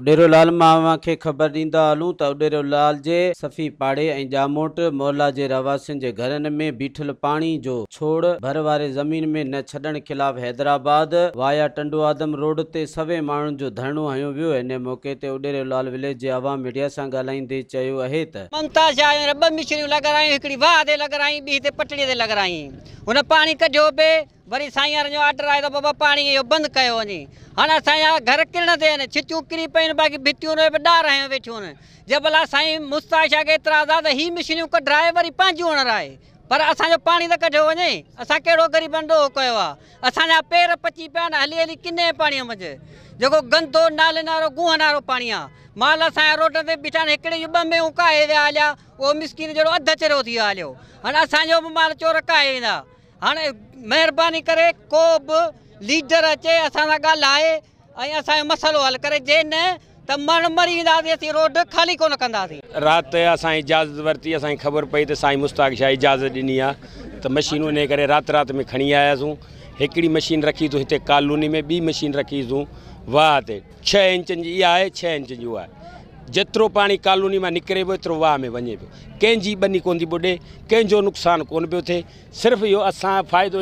उॾेरो लाल मामा खे ख़बर ॾींदा हलूं त उॾेरो लाल जे सफ़ी पाड़े ऐं जामोट मोहला जे रहवासियुनि जे घरनि में बीठल पाणी जो छोड़ भर वारे ज़मीन में न छॾणु ख़िलाफ़ हैदराबाद वाया टंडो आदम रोड ते सवे माण्हुनि जो धरणो हयो वियो हिन मौक़े ते उॾेरो लाल विलेज जे आवाम मीडिया सां ॻाल्हाईंदे चयो वरी साईं वारे जो ऑडर आहे त बाबा पाणीअ जो बंदि कयो वञे हाणे असांजा घर किरण ते आहिनि किरी पयूं आहिनि बाक़ी भितियूं बि ॾारियूं वेठियूं आहिनि जंहिंमहिल साईं मुस्ताहिशा खे एतिरा हीअ मशीनियूं कढाए वरी पंहिंजूं हणाए पर असांजो पाणी त कढियो वञे असां कहिड़ो ग़रीबनि ॾो कयो आहे असांजा पेर पची पिया हली हली किने पाणीअ मंझि जेको गंदो नाले नारो गुह नारो पाणी आहे माल असांजा रोड ते बीठा आहिनि हिकिड़े ॿ मेहूं विया हलिया उहो मिसकिन जहिड़ो अधु चढ़ो थी वियो माल चोर राति असांजी इजाज़त वरती असांखे ख़बर पई त साईं शाह इजाज़त ॾिनी आहे त मशीन इन करे राति राति में खणी आयासीं हिकिड़ी मशीन रखी हिते कॉलोनी में ॿी मशीन रखी असां वाह ते छह इंच इहा आहे छह इंच जितो पानी कॉलोनी में निकरे पियो एतिरो वाह में वञे पियो कंहिंजी बनी को बुडे ॿुॾे नुकसान को थे सिर्फ थिए सिर्फ़ु इहो असां फ़ाइदो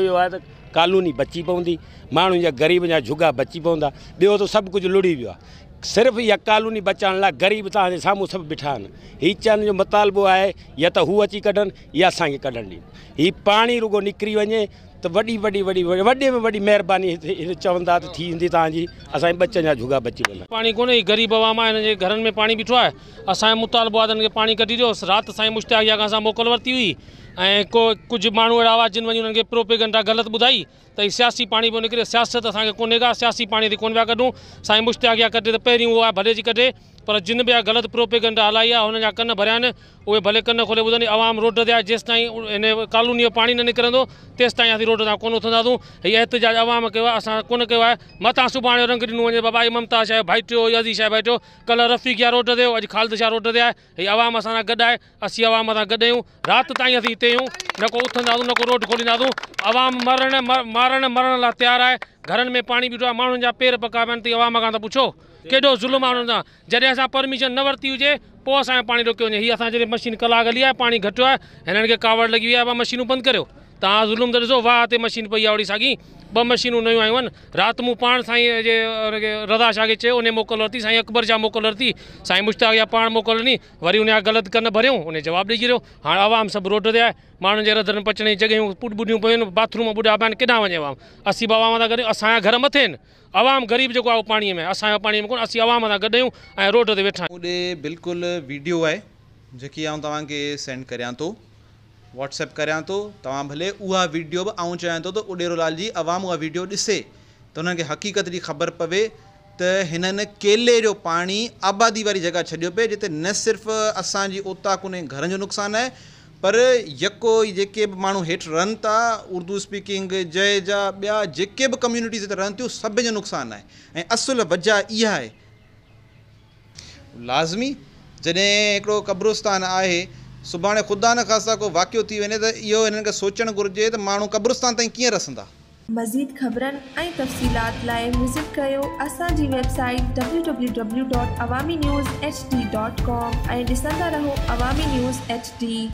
कॉलोनी बची पवी माण्हुनि ग़रीब जहाँ जुगा बची पवंदा ॿियो त सभु कुझु लुड़ी वियो आहे सिर्फ़ु इहा कॉलोनी बचाइण लाइ ग़रीब तव्हांजे साम्हूं सभु बीठा आहिनि हीउ मुतालबो है या तो हू अची कढनि या असांखे कढणु ॾियनि हीउ रुगो निकिरी वे त वॾी वॾी वॾी वॾे में वॾी महिरबानी हिते चवंदा त थी वेंदी तव्हांजी असांजे बचनि जा जुगा बची वेंदा पाणी कोन्हे ग़रीब आवाम आहे हिन में पानी बीठो है असांजो मुतालबो आहे त हिन खे पाणी कढी ॾियोसि मुश्ताक खां असां मोकल वरती हुई એકો કુજ માણુ આવાજિન વન કે પ્રોપેગેન્ડા ગલત બુધાઈ તૈં सियासी પાણી બો નિકરે સિયાસત આસકે કો નેગા सियासी પાણી થી કોન વા ગડું સાઈ મુસ્તિયા ગયા કરતે તો પહેરીઓ ભલે જી કરે પર જન ભી ગલત પ્રોપેગેન્ડા હલાયા હનજા કન ભર્યાન ઓ ભલે કન ખોલે બુધની આવામ રોડ દે જેસ તાં ઇને કલોનીઓ પાણી ન નિકરંદો તેસ તાં આસી રોડ કોન ઓ થંદાસું યે હિતતાજ આવામ કેવા આસા કોન કેવા મતા સુબાણે રંગ દિનુ બબા ઇમમતા શાહ ભાઈ ટિયો અઝી શાહ ભાઈ ટિયો કલ રફીગયા રોડ દે આજ ખાલદશા રોડ દે આયે યે આવામ આસા ગદાય આસી આવામ આસા ગદાયું રાત તાં આસી हिते आहियूं न को उथंदासीं न को रोड खोलींदासीं आवाम मरण मारण मरण लाइ तयारु आहे घरनि में पानी बीठो आहे माण्हुनि जा पेर पका पिया आवाम का पुछो केॾो जुलम आहे जैसे सां परमिशन न वरिती हुजे पोइ असांजो पाणी रोकियो वञे मशीन कलाक हली आहे पाणी घटियो आहे हिननि खे कावड़ लॻी वई आहे मशीनूं बंदि करियो तव्हां ज़ुल्म त वाह मशीन पी आहे ओहिड़ी साॻी બ મશીન નઈ આયવા રાત માં પાણ સાઈ એ રઝા શાહ કે છે ઉને મોકલતી સાઈ અકબર જા મોકલતી સાઈ મુસ્તફા પાણ મોકલ ની વરી ઉને આ ગલત કર ન ભરી ઉને જવાબ દે ગીરો હા આવામ સબ રોડ પર આ માણો જે રધન પચણી જગ્યા પુટ બુડ્યું પયન બાથરૂમ બુડ આબાન કી ના વજે વા અસી બ આવા માં કરે આસા ઘર મથેન આવામ ગરીબ જો પાણી માં આસા પાણી માં અસી આવામ આ ગડ્યું એ રોડ પર બેઠાડે બિલકુલ વિડિયો આય જકી આ તાકે સેન્ડ કર્યા તો वाट्सअप करियां थो तव्हां भले उहा वीडियो बि आउं चाहियां थो त उॾेरोलाल जी आवाम उहा वीडियो ॾिसे त हुननि खे हक़ीक़त जी ख़बर पवे त हिननि केले जो पाणी आबादी वारी जॻह छॾियो पए जिते न सिर्फ़ु असांजी उतां कोने घर जो नुक़सानु आहे पर यको जेके बि माण्हू हेठि रहनि था उर्दू स्पीकिंग जय जा ॿिया जेके बि कम्यूनिटीज़ रहनि थियूं सभिनि जो नुक़सानु आहे ऐं असुल वजह इहा आहे लाज़मी जॾहिं हिकिड़ो क़ब्रस्तान आहे सुभाणे ख़ुदा न ख़ासा को वाक़ियो थी वञे त इहो हिननि खे सोचणु घुरिजे त माण्हू कब्रिस्तान ताईं कीअं रसंदा मज़ीद ख़बरनि ऐं विज़िट कयो असांजी वेबसाइट ऐं